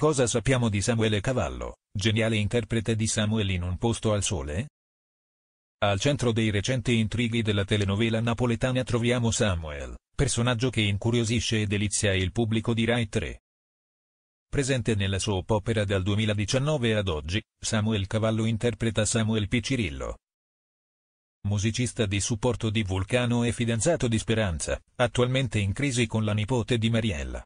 Cosa sappiamo di Samuele Cavallo, geniale interprete di Samuel in un posto al sole? Al centro dei recenti intrighi della telenovela napoletana troviamo Samuel, personaggio che incuriosisce e delizia il pubblico di Rai 3. Presente nella soap opera dal 2019 ad oggi, Samuel Cavallo interpreta Samuel P. Musicista di supporto di Vulcano e fidanzato di Speranza, attualmente in crisi con la nipote di Mariella,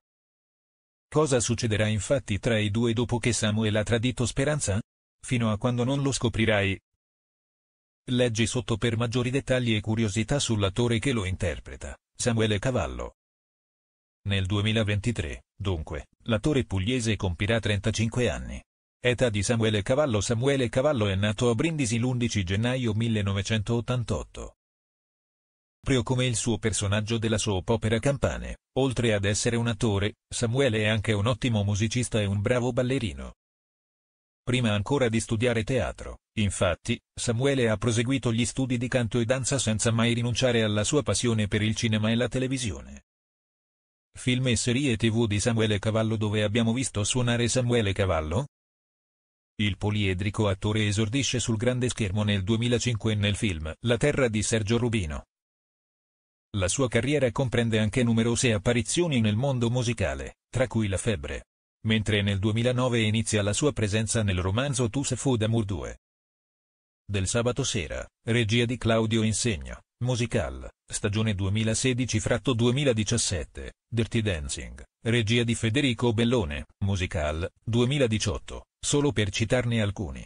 Cosa succederà infatti tra i due dopo che Samuel ha tradito Speranza? Fino a quando non lo scoprirai. Leggi sotto per maggiori dettagli e curiosità sull'attore che lo interpreta, Samuele Cavallo. Nel 2023, dunque, l'attore pugliese compirà 35 anni. Età di Samuele Cavallo Samuele Cavallo è nato a Brindisi l'11 gennaio 1988 proprio come il suo personaggio della soap opera Campane. Oltre ad essere un attore, Samuele è anche un ottimo musicista e un bravo ballerino. Prima ancora di studiare teatro, infatti, Samuele ha proseguito gli studi di canto e danza senza mai rinunciare alla sua passione per il cinema e la televisione. Film e serie tv di Samuele Cavallo dove abbiamo visto suonare Samuele Cavallo? Il poliedrico attore esordisce sul grande schermo nel 2005 nel film La terra di Sergio Rubino. La sua carriera comprende anche numerose apparizioni nel mondo musicale, tra cui La Febbre. Mentre nel 2009 inizia la sua presenza nel romanzo Tu se fu d'amour 2. Del sabato sera, regia di Claudio Insegna, musical, stagione 2016-2017, Dirty Dancing, regia di Federico Bellone, musical, 2018, solo per citarne alcuni.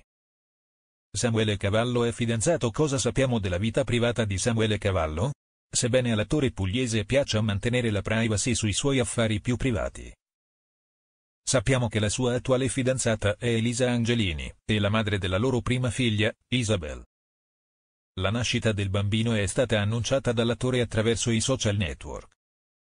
Samuele Cavallo è fidanzato Cosa sappiamo della vita privata di Samuele Cavallo? sebbene all'attore pugliese piaccia mantenere la privacy sui suoi affari più privati. Sappiamo che la sua attuale fidanzata è Elisa Angelini, e la madre della loro prima figlia, Isabel. La nascita del bambino è stata annunciata dall'attore attraverso i social network.